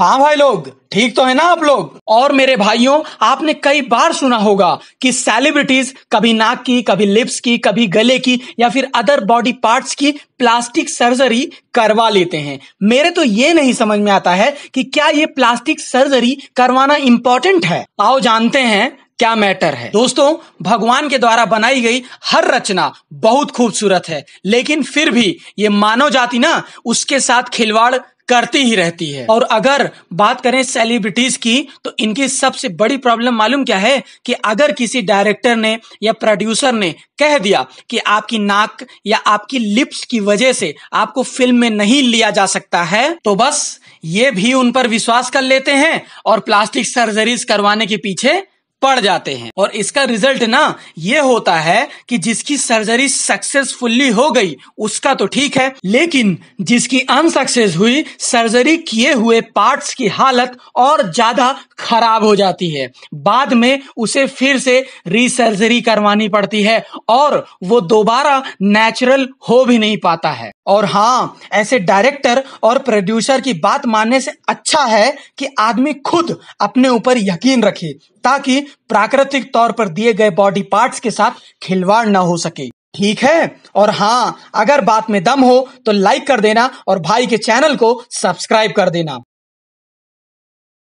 हाँ भाई लोग ठीक तो है ना आप लोग और मेरे भाइयों आपने कई बार सुना होगा कि सेलिब्रिटीज कभी नाक की कभी लिप्स की कभी गले की या फिर अदर बॉडी पार्ट्स की प्लास्टिक सर्जरी करवा लेते हैं मेरे तो ये नहीं समझ में आता है कि क्या ये प्लास्टिक सर्जरी करवाना इम्पोर्टेंट है आओ जानते हैं क्या मैटर है दोस्तों भगवान के द्वारा बनाई गई हर रचना बहुत खूबसूरत है लेकिन फिर भी ये मानव जाति ना उसके साथ खिलवाड़ करती ही रहती है और अगर बात करें सेलिब्रिटीज की तो इनकी सबसे बड़ी प्रॉब्लम मालूम क्या है कि अगर किसी डायरेक्टर ने या प्रोड्यूसर ने कह दिया कि आपकी नाक या आपकी लिप्स की वजह से आपको फिल्म में नहीं लिया जा सकता है तो बस ये भी उन पर विश्वास कर लेते हैं और प्लास्टिक सर्जरीज करवाने के पीछे पड़ जाते हैं और इसका रिजल्ट ना ये होता है कि जिसकी सर्जरी सक्सेसफुली हो गई उसका तो ठीक है लेकिन जिसकी अनसक्सेस हुई सर्जरी किए हुए पार्ट्स की हालत और ज्यादा खराब हो जाती है बाद में उसे फिर से रीसर्जरी करवानी पड़ती है और वो दोबारा नेचुरल हो भी नहीं पाता है और हाँ ऐसे डायरेक्टर और प्रोड्यूसर की बात मानने से अच्छा है कि आदमी खुद अपने ऊपर यकीन रखे ताकि प्राकृतिक तौर पर दिए गए बॉडी पार्ट्स के साथ खिलवाड़ न हो सके ठीक है और हाँ अगर बात में दम हो तो लाइक कर देना और भाई के चैनल को सब्सक्राइब कर देना